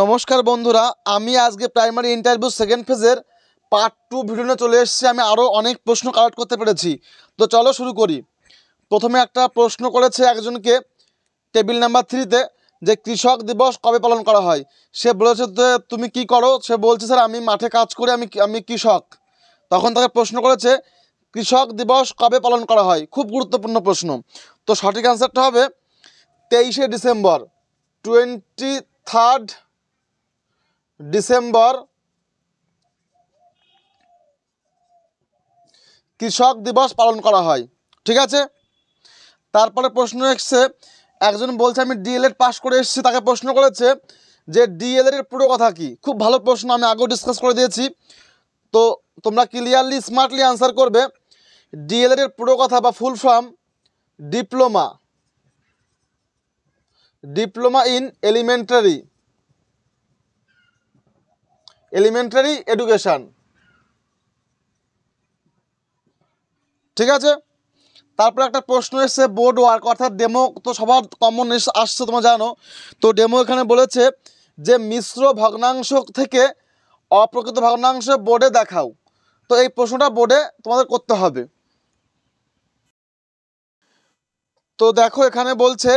নমস্কার বন্ধুরা আমি আজকে প্রাইমারি ইন্টারভিউ সেকেন্ড ফেজের পার্ট টু ভিডিও চলে এসেছি আমি আরও অনেক প্রশ্ন কালেক্ট করতে পেরেছি তো চলো শুরু করি প্রথমে একটা প্রশ্ন করেছে একজনকে টেবিল নাম্বার থ্রিতে যে কৃষক দিবস কবে পালন করা হয় সে বলেছে যে তুমি কি করো সে বলছে স্যার আমি মাঠে কাজ করি আমি আমি কৃষক তখন তাকে প্রশ্ন করেছে কৃষক দিবস কবে পালন করা হয় খুব গুরুত্বপূর্ণ প্রশ্ন তো সঠিক অ্যান্সারটা হবে তেইশে ডিসেম্বর টোয়েন্টি থার্ড ডিসেম্বর কৃষক দিবস পালন করা হয় ঠিক আছে তারপরে প্রশ্ন এসছে একজন বলছে আমি ডিএলএড পাস করে এসেছি তাকে প্রশ্ন করেছে যে ডিএলএডের পুরো কথা কি খুব ভালো প্রশ্ন আমি আগেও ডিসকাস করে দিয়েছি তো তোমরা ক্লিয়ারলি স্মার্টলি আনসার করবে ডিএলএডের পুরো কথা বা full form diploma diploma in elementary elementary education ঠিক আছে তারপর একটা প্রশ্ন এসছে বোর্ড ওয়ার্ক অর্থাৎ ডেমো তো সবার কমন আসছে তোমরা জানো তো ডেমো এখানে বলেছে যে মিশ্র ভগ্নাংশ থেকে অপ্রকৃত ভগ্নাংশ বোর্ডে দেখাও তো এই প্রশ্নটা বোর্ডে তোমাদের করতে হবে তো দেখো এখানে বলছে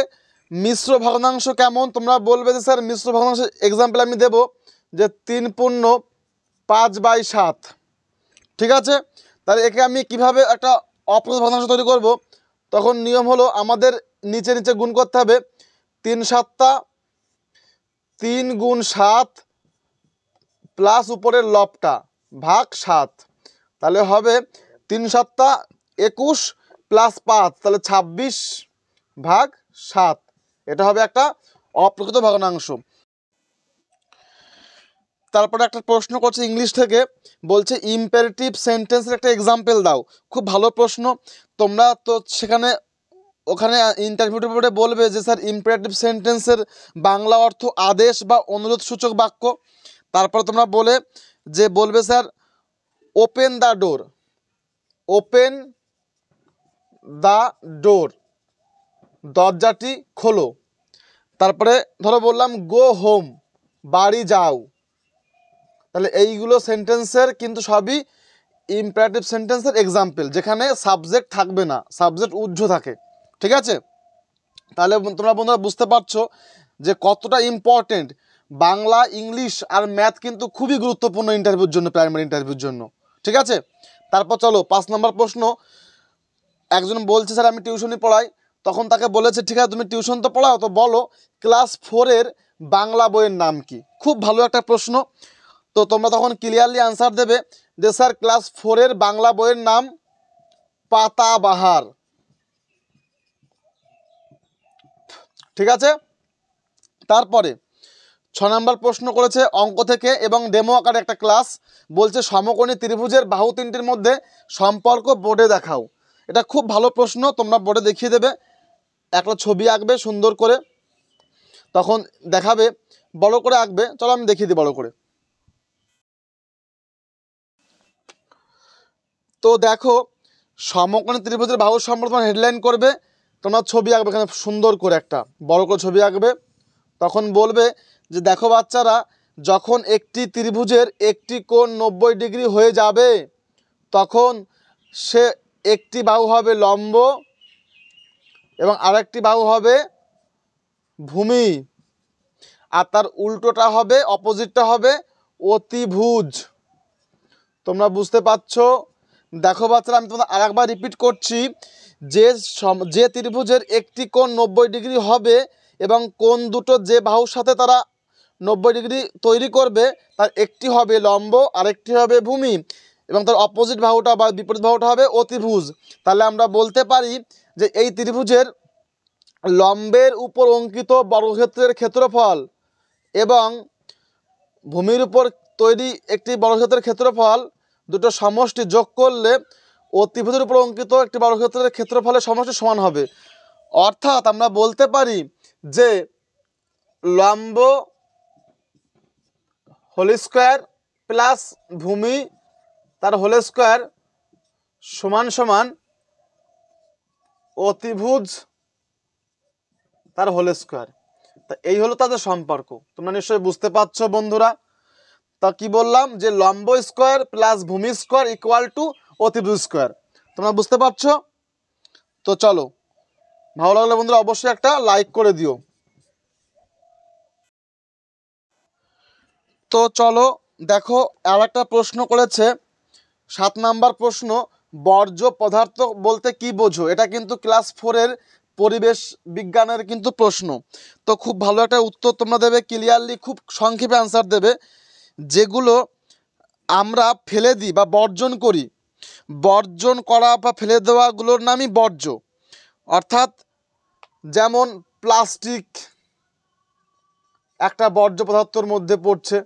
মিশ্র ভগ্নাংশ কেমন তোমরা বলবে যে স্যার মিশ্র ভগ্নাংশ এক্সাম্পল আমি দেবো যে তিন পূর্ণ পাঁচ বাই সাত ঠিক আছে তাহলে একে আমি কিভাবে একটা অপ্রত ভগ্নাংশ তৈরি করব তখন নিয়ম হলো আমাদের নিচে নিচে গুণ করতে হবে তিন সাতটা তিন গুণ সাত প্লাস উপরের লবটা ভাগ সাত তাহলে হবে তিন সাতটা একুশ প্লাস পাঁচ তাহলে ২৬ ভাগ সাত এটা হবে একটা অপ্রকৃত ভগ্নাংশ তারপরে একটা প্রশ্ন করছে ইংলিশ থেকে বলছে ইম্পারেটিভ সেন্টেন্সের একটা এক্সাম্পল দাও খুব ভালো প্রশ্ন তোমরা তো সেখানে ওখানে ইন্টারভিউ পরে বলবে যে স্যার ইম্পারেটিভ সেন্টেন্সের বাংলা অর্থ আদেশ বা অনুরোধ সূচক বাক্য তারপরে তোমরা বলে যে বলবে sir open the door open the door দরজাটি খোলো তারপরে ধরো বললাম গো হোম বাড়ি যাও তাহলে এইগুলো সেন্টেন্সের কিন্তু সবই ইম্পারেটিভ সেন্টেন্সের এক্সাম্পল যেখানে সাবজেক্ট থাকবে না সাবজেক্ট উজ্জ থাকে ঠিক আছে তাহলে তোমরা বন্ধুরা বুঝতে পারছো যে কতটা ইম্পর্টেন্ট বাংলা ইংলিশ আর ম্যাথ কিন্তু খুবই গুরুত্বপূর্ণ ইন্টারভিউর জন্য প্রাইমারি ইন্টারভিউর জন্য ঠিক আছে তারপর চলো পাঁচ নম্বর প্রশ্ন একজন বলছে স্যার আমি টিউশনই পড়াই তখন তাকে বলেছে ঠিক আছে তুমি টিউশন তো পড়াও তো বলো ক্লাস ফোরের বাংলা বইয়ের নাম কি খুব ভালো একটা প্রশ্ন তো তোমরা তখন ক্লিয়ারলি আনসার দেবে যে স্যার ক্লাস ফোরের বাংলা বইয়ের নাম পাতাবাহার ঠিক আছে তারপরে ছ নম্বর প্রশ্ন করেছে অঙ্ক থেকে এবং ডেমো আকারে একটা ক্লাস বলছে সমকোণী ত্রিভুজের বাহু তিনটির মধ্যে সম্পর্ক বোর্ডে দেখাও এটা খুব ভালো প্রশ্ন তোমরা বোর্ডে দেখিয়ে দেবে একটা ছবি আঁকবে সুন্দর করে তখন দেখাবে বড় করে আঁকবে চলো আমি দেখিয়ে দিই বড় করে তো দেখো সমকোণ ত্রিভুজের বাহু সম্পর্কে হেডলাইন করবে তোমরা ছবি আঁকবে এখানে সুন্দর করে একটা বড় করে ছবি আঁকবে তখন বলবে যে দেখো বাচ্চারা যখন একটি ত্রিভুজের একটি কোণ নব্বই ডিগ্রি হয়ে যাবে তখন সে একটি বাহু হবে লম্ব এবং আরেকটি বাহু হবে ভূমি আর তার উল্টোটা হবে অপোজিটটা হবে অতিভুজ তোমরা বুঝতে পারছো দেখো বাচ্চারা আমি তোমাদের আর একবার রিপিট করছি যে যে ত্রিভুজের একটি কোণ নব্বই ডিগ্রি হবে এবং কোন দুটো যে বাহুর সাথে তারা নব্বই ডিগ্রি তৈরি করবে তার একটি হবে লম্ব আরেকটি হবে ভূমি এবং তার অপোজিট বাহুটা বা বিপরীত বাহুটা হবে অতিভুজ তাহলে আমরা বলতে পারি যে এই ত্রিভুজের লম্বের উপর অঙ্কিত বর্গক্ষেত্রের ক্ষেত্রফল এবং ভূমির উপর তৈরি একটি বর্গক্ষেত্রের ক্ষেত্রফল দুটো সমষ্টি যোগ করলে ও ত্রিভুজের উপর অঙ্কিত একটি বর্গক্ষেত্রের ক্ষেত্রফলের সমষ্টি সমান হবে অর্থাৎ আমরা বলতে পারি যে লম্ব হোল স্কোয়ার প্লাস ভূমি তার হোল স্কোয়ার সমান সমান অতিভুজ তার হোল স্কোয়ার তা এই হলো তাদের সম্পর্ক তোমরা নিশ্চয়ই বুঝতে পারছো বন্ধুরা তা কি বললাম যে লম্ব স্কোয়ার প্লাস ভূমি স্কোয়ার ইকুয়াল টু অতিভুজ স্কোয়ার তোমরা বুঝতে পারছো তো চলো ভালো লাগলে বন্ধুরা অবশ্যই একটা লাইক করে দিও তো চলো দেখো আর একটা প্রশ্ন করেছে সাত নাম্বার প্রশ্ন বর্জ্য পদার্থ বলতে কি বোঝো এটা কিন্তু ক্লাস ফোরের পরিবেশ বিজ্ঞানের কিন্তু প্রশ্ন তো খুব ভালো একটা উত্তর তোমরা দেবে ক্লিয়ারলি খুব সংক্ষেপে আনসার দেবে যেগুলো আমরা ফেলে দিই বা বর্জন করি বর্জন করা বা ফেলে দেওয়াগুলোর নামই বর্জ্য অর্থাৎ যেমন প্লাস্টিক একটা বর্জ্য পদার্থর মধ্যে পড়ছে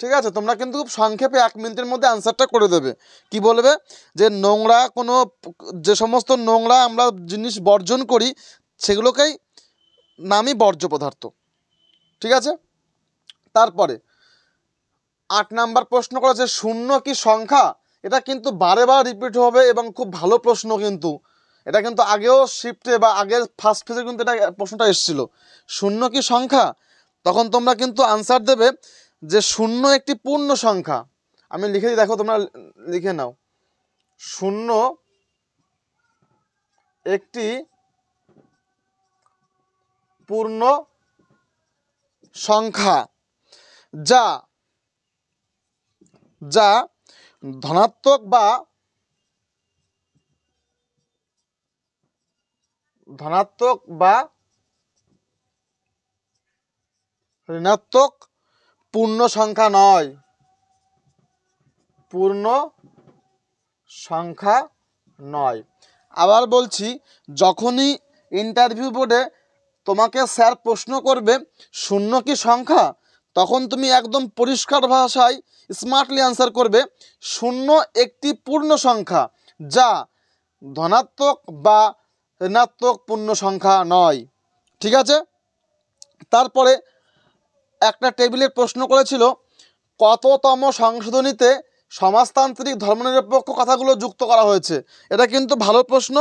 ঠিক আছে তোমরা কিন্তু খুব সংক্ষেপে এক মিনিটের মধ্যে অ্যান্সারটা করে দেবে কি বলবে যে নোংরা কোনো যে সমস্ত নোংরা আমরা জিনিস বর্জন করি সেগুলোকেই নামই বর্জ্য পদার্থ ঠিক আছে তারপরে আট নাম্বার প্রশ্ন করেছে শূন্য কি সংখ্যা এটা কিন্তু বারে বার রিপিট হবে এবং খুব ভালো প্রশ্ন কিন্তু এটা কিন্তু আগেও শিফটে বা আগের ফার্স্ট ফেজে কিন্তু এটা প্রশ্নটা এসেছিল শূন্য কি সংখ্যা তখন তোমরা কিন্তু আনসার দেবে যে শূন্য একটি পূর্ণ সংখ্যা আমি লিখে দিই দেখো তোমরা লিখে নাও শূন্য একটি পূর্ণ সংখ্যা যা যা ধনাত্মক বা ধনাত্মক বা ঋণাত্মক পূর্ণ সংখ্যা নয় পূর্ণ সংখ্যা নয় আবার বলছি যখনই ইন্টারভিউ বোর্ডে তোমাকে স্যার প্রশ্ন করবে শূন্য কি সংখ্যা তখন তুমি একদম পরিষ্কার ভাষায় স্মার্টলি আনসার করবে শূন্য একটি পূর্ণ সংখ্যা যা ধনাত্মক বা ঋণাত্মক পূর্ণ সংখ্যা নয় ঠিক আছে তারপরে একটা টেবিলে প্রশ্ন করেছিল কততম সংশোধনীতে সমাজতান্ত্রিক ধর্মনিরপেক্ষ কথাগুলো যুক্ত করা হয়েছে এটা কিন্তু ভালো প্রশ্ন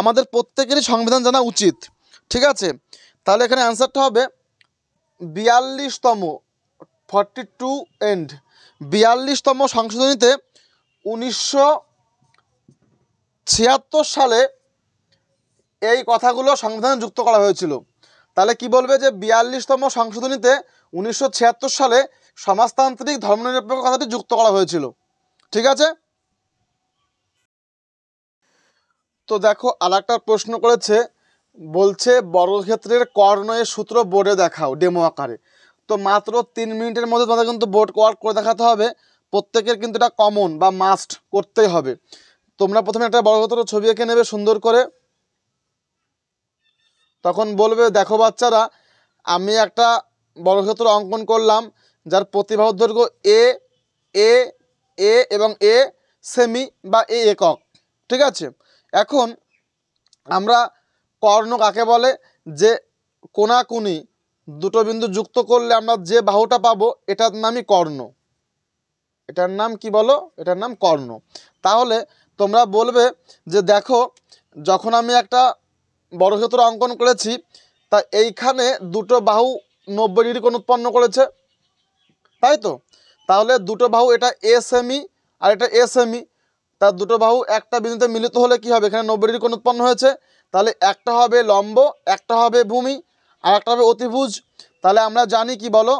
আমাদের প্রত্যেকেরই সংবিধান জানা উচিত ঠিক আছে তাহলে এখানে অ্যান্সারটা হবে বিয়াল্লিশতম ফর্টি টু এন্ড বিয়াল্লিশতম সংশোধনীতে উনিশশো ছিয়াত্তর সালে এই কথাগুলো সংবিধানে যুক্ত করা হয়েছিল তাহলে কি বলবে যে বিয়াল্লিশতম সংশোধনীতে উনিশশো সালে সমাজতান্ত্রিক ধর্মনিরপেক্ষ কথাটি যুক্ত করা হয়েছিল ঠিক আছে তো দেখো আর প্রশ্ন করেছে বলছে বর্গক্ষেত্রের কর্ণয়ের সূত্র বোর্ডে দেখাও ডেমো আকারে তো মাত্র তিন মিনিটের মধ্যে তোমাদের কিন্তু বোর্ড ওয়ার্ক করে দেখাতে হবে প্রত্যেকের কিন্তু এটা কমন বা মাস্ট করতেই হবে তোমরা প্রথমে একটা বর্গক্ষেত্র ছবি এঁকে নেবে সুন্দর করে তখন বলবে দেখো বাচ্চারা আমি একটা বর্গক্ষেত্র অঙ্কন করলাম যার প্রতিভাব দৈর্ঘ্য এ এ এ এবং এ সেমি বা এ একক ঠিক আছে এখন আমরা কর্ণ কাকে বলে যে কোনাকুনি দুটো বিন্দু যুক্ত করলে আমরা যে বাহুটা পাবো এটার নামই কর্ণ এটার নাম কি বলো এটার নাম কর্ণ তাহলে তোমরা বলবে যে দেখো যখন আমি একটা ক্ষেত্র অঙ্কন করেছি তা এইখানে দুটো বাহু নব্বই ডিগ্রি কোন উৎপন্ন করেছে তাই তো তাহলে দুটো বাহু এটা এ সেমি আর এটা এ সেমি তার দুটো বাহু একটা বিন্দুতে মিলিত হলে কি হবে এখানে নব্বই ডিগ্রি কোন উৎপন্ন হয়েছে তাহলে একটা হবে লম্ব একটা হবে ভূমি আর একটা হবে অতিভুজ তাহলে আমরা জানি কি বলো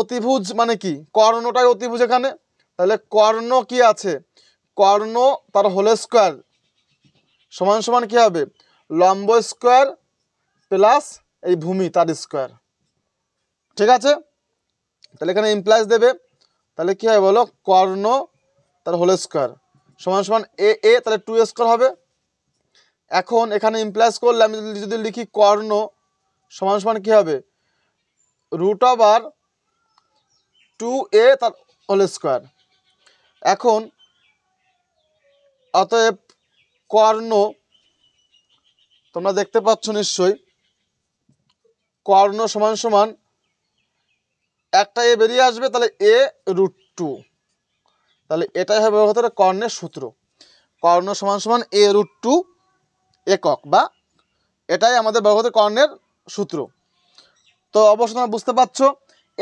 অতিভুজ মানে কি কর্ণটাই অতিভুজ এখানে তাহলে কর্ণ কি আছে কর্ণ তার হোল স্কোয়ার সমান সমান কী হবে লম্ব স্কোয়ার প্লাস এই ভূমি তার স্কোয়ার ঠিক আছে তাহলে এখানে ইমপ্লাইজ দেবে তাহলে কী হবে বলো কর্ণ তার হোল স্কোয়ার সমান সমান এ এ তাহলে টু স্কোয়ার হবে এখন এখানে ইমপ্লাস করলে আমি যদি লিখি কর্ণ সমান সমান কী হবে রুট ওভার টু এ তার হোল স্কোয়ার এখন অতএব কর্ণ তোমরা দেখতে পাচ্ছ নিশ্চয়ই কর্ণ সমান সমান একটা এ বেরিয়ে আসবে তাহলে এ রুট টু তাহলে এটাই হবে কর্ণের সূত্র কর্ণ সমান সমান এ রুট টু একক বা এটাই আমাদের ব্যবহৃত কর্ণের সূত্র তো অবশ্য তোমরা বুঝতে পারছো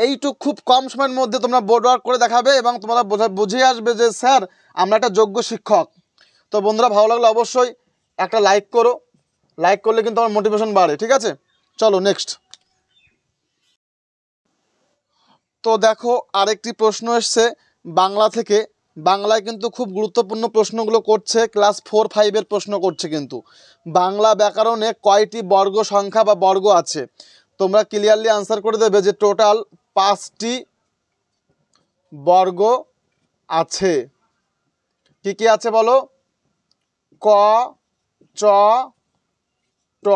এইটুক খুব কম সময়ের মধ্যে তোমরা বোর্ড ওয়ার্ক করে দেখাবে এবং তোমরা বুঝে বুঝিয়ে আসবে যে স্যার আমরা একটা যোগ্য শিক্ষক তো বন্ধুরা ভালো লাগলে অবশ্যই একটা লাইক করো লাইক করলে কিন্তু আমার মোটিভেশন বাড়ে ঠিক আছে চলো নেক্সট তো দেখো আরেকটি প্রশ্ন এসছে বাংলা থেকে বাংলায় কিন্তু খুব গুরুত্বপূর্ণ প্রশ্নগুলো করছে ক্লাস ফোর ফাইভের প্রশ্ন করছে কিন্তু বাংলা ব্যাকরণে কয়টি বর্গ সংখ্যা বা বর্গ আছে তোমরা ক্লিয়ারলি আনসার করে দেবে যে টোটাল পাঁচটি বর্গ আছে কি কি আছে বলো ক চ ট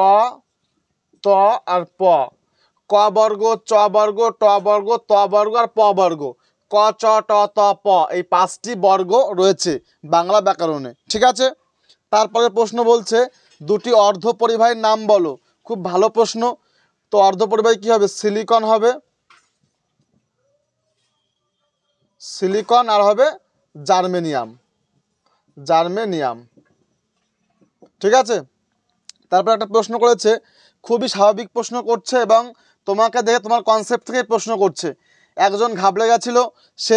ত আর প ক বর্গ চ বর্গ ট বর্গ ত বর্গ আর প বর্গ ক চ ট ত প এই পাঁচটি বর্গ রয়েছে বাংলা ব্যাকরণে ঠিক আছে তারপরে প্রশ্ন বলছে দুটি অর্ধ পরিবাহীর নাম বলো খুব ভালো প্রশ্ন তো অর্ধ পরিবাহী কী হবে সিলিকন হবে সিলিকন আর হবে জার্মেনিয়াম জার্মেনিয়াম ঠিক আছে তারপর একটা প্রশ্ন করেছে খুবই স্বাভাবিক প্রশ্ন করছে এবং তোমাকে দেখে তোমার কনসেপ্ট থেকে প্রশ্ন করছে একজন ঘাবড়ে গেছিল সে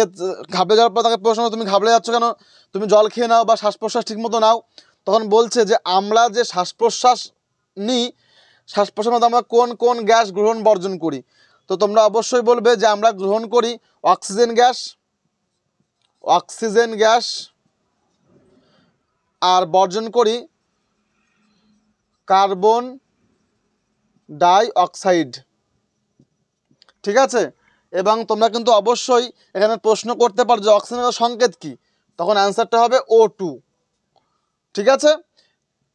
ঘাবড়ে যাওয়ার পর তাকে প্রশ্ন তুমি ঘাবড়ে যাচ্ছ কেন তুমি জল খেয়ে নাও বা শ্বাস প্রশ্বাস ঠিকমতো নাও তখন বলছে যে আমরা যে শ্বাস প্রশ্বাস নিই শ্বাস প্রশ্বাসের মধ্যে আমরা কোন কোন গ্যাস গ্রহণ বর্জন করি তো তোমরা অবশ্যই বলবে যে আমরা গ্রহণ করি অক্সিজেন গ্যাস অক্সিজেন গ্যাস আর বর্জন করি কার্বন ডাই অক্সাইড ঠিক আছে এবং তোমরা কিন্তু অবশ্যই এখানে প্রশ্ন করতে পারো যে অক্সিজেনের সংকেত কি তখন অ্যান্সারটা হবে ও টু ঠিক আছে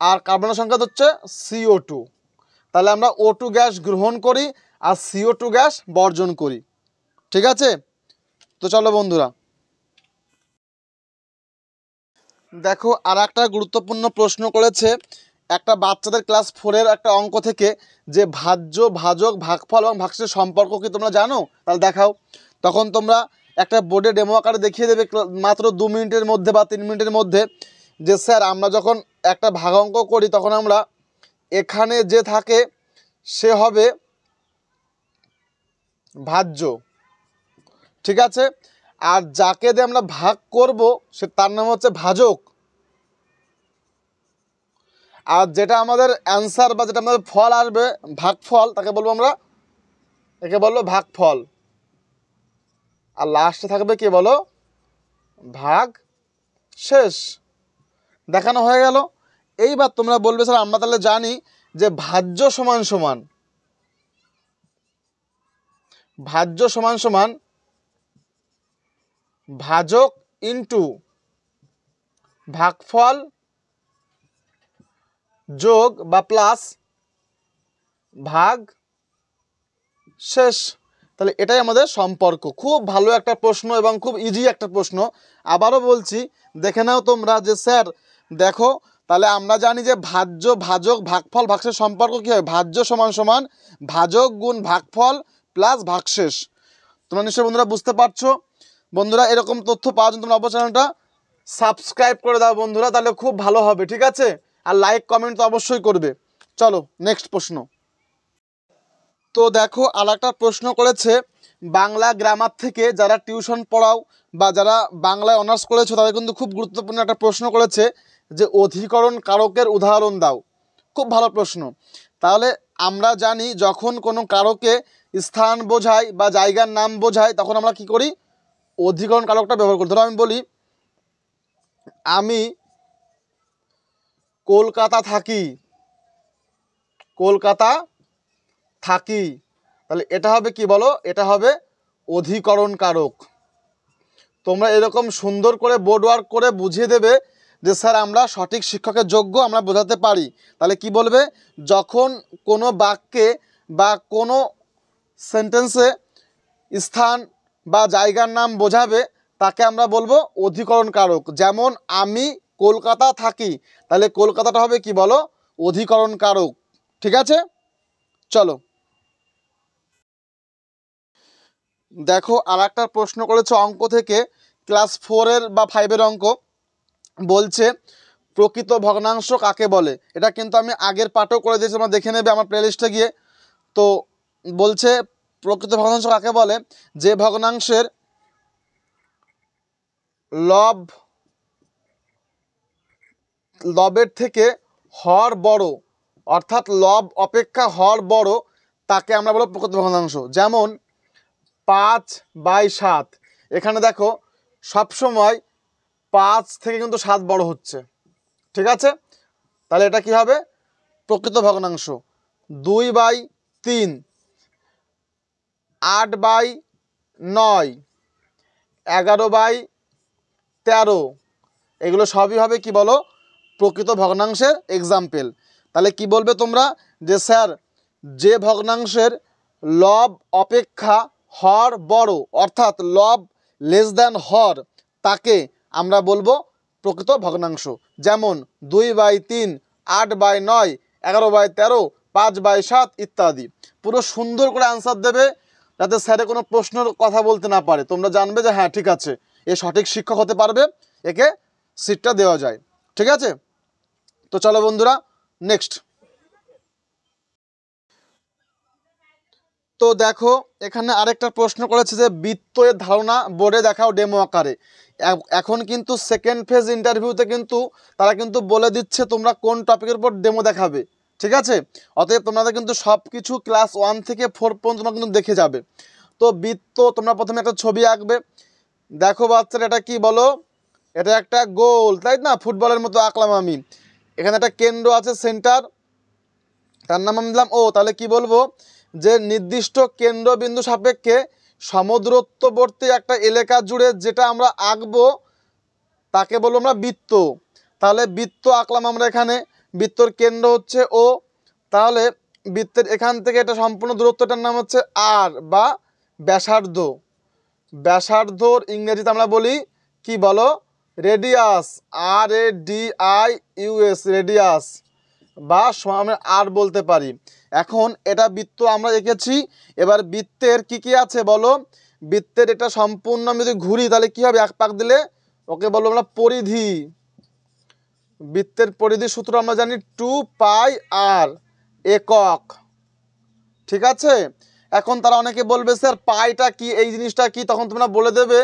আর কার্বনের সংকেত হচ্ছে সিও টু তাহলে আমরা ও টু গ্যাস গ্রহণ করি আর সিও টু গ্যাস বর্জন করি ঠিক আছে তো চলো বন্ধুরা দেখো আর একটা গুরুত্বপূর্ণ প্রশ্ন করেছে একটা বাচ্চাদের ক্লাস ফোরের একটা অঙ্ক থেকে যে ভাজ্য ভাজক ভাগফল এবং ভাগসের সম্পর্ক কি তোমরা জানো তাহলে দেখাও তখন তোমরা একটা বোর্ডে ডেমো আকারে দেখিয়ে দেবে মাত্র দু মিনিটের মধ্যে বা তিন মিনিটের মধ্যে যে স্যার আমরা যখন একটা ভাগ অঙ্ক করি তখন আমরা এখানে যে থাকে সে হবে ভাজ্য ঠিক আছে আর যাকে দিয়ে আমরা ভাগ করব সে তার নাম হচ্ছে ভাজক আর যেটা আমাদের অ্যান্সার বা যেটা আমাদের ফল আসবে ভাগফল তাকে বলবো আমরা একে বলবো ভাগফল আর লাস্টে থাকবে কি বলো ভাগ শেষ দেখানো হয়ে গেল এইবার তোমরা বলবে স্যার আমরা তাহলে জানি যে ভাজ্য সমান সমান ভাজ্য সমান সমান ভাজক ইন্টু ভাগফল যোগ বা প্লাস ভাগ শেষ তাহলে এটাই আমাদের সম্পর্ক খুব ভালো একটা প্রশ্ন এবং খুব ইজি একটা প্রশ্ন আবারও বলছি দেখে নাও তোমরা যে স্যার দেখো তাহলে আমরা জানি যে ভাজ্য ভাজক ভাগফল ভাগশেষ সম্পর্ক কী হয় ভাজ্য সমান সমান ভাজক গুণ ভাগফল প্লাস ভাগশেষ তোমরা নিশ্চয় বন্ধুরা বুঝতে পারছো বন্ধুরা এরকম তথ্য পাওয়ার জন্য তোমরা অবচারণটা সাবস্ক্রাইব করে দাও বন্ধুরা তাহলে খুব ভালো হবে ঠিক আছে আর লাইক কমেন্ট তো অবশ্যই করবে চলো নেক্সট প্রশ্ন তো দেখো আর প্রশ্ন করেছে বাংলা গ্রামার থেকে যারা টিউশন পড়াও বা যারা বাংলায় অনার্স করেছো তাদের কিন্তু খুব গুরুত্বপূর্ণ একটা প্রশ্ন করেছে যে অধিকরণ কারকের উদাহরণ দাও খুব ভালো প্রশ্ন তাহলে আমরা জানি যখন কোনো কারকে স্থান বোঝায় বা জায়গার নাম বোঝায় তখন আমরা কি করি অধিকরণ কারকটা ব্যবহার করি ধরো আমি বলি আমি কলকাতা থাকি কলকাতা থাকি তাহলে এটা হবে কি বলো এটা হবে অধিকরণ কারক তোমরা এরকম সুন্দর করে বোর্ড ওয়ার্ক করে বুঝিয়ে দেবে যে স্যার আমরা সঠিক শিক্ষকের যোগ্য আমরা বোঝাতে পারি তাহলে কি বলবে যখন কোনো বাক্যে বা কোনো সেন্টেন্সে স্থান বা জায়গার নাম বোঝাবে তাকে আমরা বলবো অধিকরণ কারক যেমন আমি কলকাতা থাকি তাহলে কলকাতাটা হবে কি বলো অধিকরণ কারক ঠিক আছে চলো দেখো আর একটা প্রশ্ন করেছে অঙ্ক থেকে ক্লাস ফোরের বা ফাইভের অঙ্ক বলছে প্রকৃত ভগ্নাংশ কাকে বলে এটা কিন্তু আমি আগের পাঠও করে দিয়েছি আমার দেখে নেবে আমার প্লেলিস্টে গিয়ে তো বলছে প্রকৃত ভগ্নাংশ কাকে বলে যে ভগ্নাংশের লভ লবের থেকে হর বড় অর্থাৎ লব অপেক্ষা হর বড় তাকে আমরা বলব প্রকৃত ভগ্নাংশ যেমন পাঁচ বাই সাত এখানে দেখো সবসময় পাঁচ থেকে কিন্তু সাত বড় হচ্ছে ঠিক আছে তাহলে এটা কি হবে প্রকৃত ভগ্নাংশ দুই বাই তিন আট বাই নয় এগারো বাই তেরো এগুলো সবই হবে কি বলো প্রকৃত ভগ্নাংশের এক্সাম্পেল তাহলে কি বলবে তোমরা যে স্যার যে ভগ্নাংশের লব অপেক্ষা হর বড় অর্থাৎ লব লেস দ্যান হর তাকে আমরা বলবো প্রকৃত ভগ্নাংশ যেমন দুই বাই তিন আট বাই নয় এগারো বাই তেরো পাঁচ বাই সাত ইত্যাদি পুরো সুন্দর করে আনসার দেবে যাতে স্যারে কোনো প্রশ্নের কথা বলতে না পারে তোমরা জানবে যে হ্যাঁ ঠিক আছে এ সঠিক শিক্ষক হতে পারবে একে সিটটা দেওয়া যায় ঠিক আছে তো চলো বন্ধুরা নেক্সট তো দেখো এখানে আরেকটা প্রশ্ন করেছে যে বৃত্তের ধারণা বোর্ডে দেখাও ডেমো আকারে এখন কিন্তু সেকেন্ড ফেজ ইন্টারভিউতে কিন্তু তারা কিন্তু বলে দিচ্ছে তোমরা কোন টপিকের উপর ডেমো দেখাবে ঠিক আছে অতএব তোমরা কিন্তু সব কিছু ক্লাস ওয়ান থেকে ফোর পর্যন্ত তোমরা কিন্তু দেখে যাবে তো বৃত্ত তোমরা প্রথমে একটা ছবি আঁকবে দেখো বাচ্চারা এটা কি বলো এটা একটা গোল তাই না ফুটবলের মতো আঁকলাম আমি এখানে একটা কেন্দ্র আছে সেন্টার তার নাম আমি দিলাম ও তাহলে কি বলবো যে নির্দিষ্ট কেন্দ্রবিন্দু সাপেক্ষে সমুদ্রত্ববর্তী একটা এলাকা জুড়ে যেটা আমরা আঁকবো তাকে বলবো আমরা বৃত্ত তাহলে বৃত্ত আঁকলাম আমরা এখানে বৃত্তর কেন্দ্র হচ্ছে ও তাহলে বৃত্তের এখান থেকে এটা সম্পূর্ণ দূরত্বটার নাম হচ্ছে আর বা ব্যাসার্ধ ব্যাসার্ধর ইংরেজিতে আমরা বলি কি বলো radius R A D I U S radius বা আমরা আর বলতে পারি এখন এটা বৃত্ত আমরা এঁকেছি এবার বৃত্তের কি কি আছে বলো বৃত্তের এটা সম্পূর্ণ আমি যদি ঘুরি তাহলে কি হবে এক পাক দিলে ওকে বলবো আমরা পরিধি বৃত্তের পরিধি সূত্র আমরা জানি টু পাই আর একক ঠিক আছে এখন তারা অনেকে বলবে স্যার পাইটা কি এই জিনিসটা কি তখন তোমরা বলে দেবে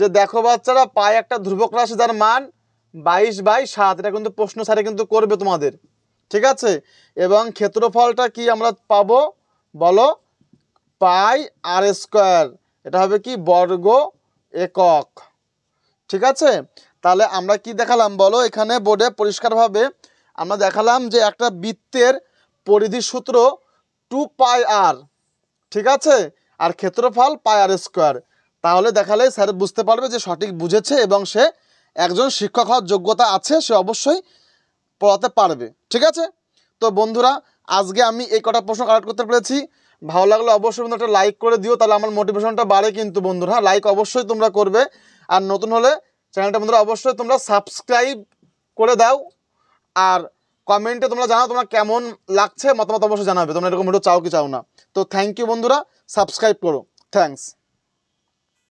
যে দেখো বাচ্চারা পায়ে একটা ধ্রুবক রাশি যার মান বাইশ বাই সাত এটা কিন্তু প্রশ্ন সারে কিন্তু করবে তোমাদের ঠিক আছে এবং ক্ষেত্রফলটা কি আমরা পাবো বলো পাই আর স্কোয়ার এটা হবে কি বর্গ একক ঠিক আছে তাহলে আমরা কি দেখালাম বলো এখানে বোর্ডে পরিষ্কারভাবে আমরা দেখালাম যে একটা বৃত্তের পরিধি সূত্র টু পাই আর ঠিক আছে আর ক্ষেত্রফল পাই আর স্কোয়ার তাহলে দেখালে স্যার বুঝতে পারবে যে সঠিক বুঝেছে এবং সে একজন শিক্ষক হওয়ার যোগ্যতা আছে সে অবশ্যই পড়াতে পারবে ঠিক আছে তো বন্ধুরা আজকে আমি এই কটা প্রশ্ন কালেক্ট করতে পেরেছি ভালো লাগলে অবশ্যই বন্ধু একটা লাইক করে দিও তাহলে আমার মোটিভেশনটা বাড়ে কিন্তু বন্ধুরা হ্যাঁ লাইক অবশ্যই তোমরা করবে আর নতুন হলে চ্যানেলটা বন্ধুরা অবশ্যই তোমরা সাবস্ক্রাইব করে দাও আর কমেন্টে তোমরা জানাও তোমরা কেমন লাগছে মতামত অবশ্যই জানাবে তোমরা এরকম ভিডিও চাও কি চাও না তো থ্যাংক ইউ বন্ধুরা সাবস্ক্রাইব করো থ্যাংকস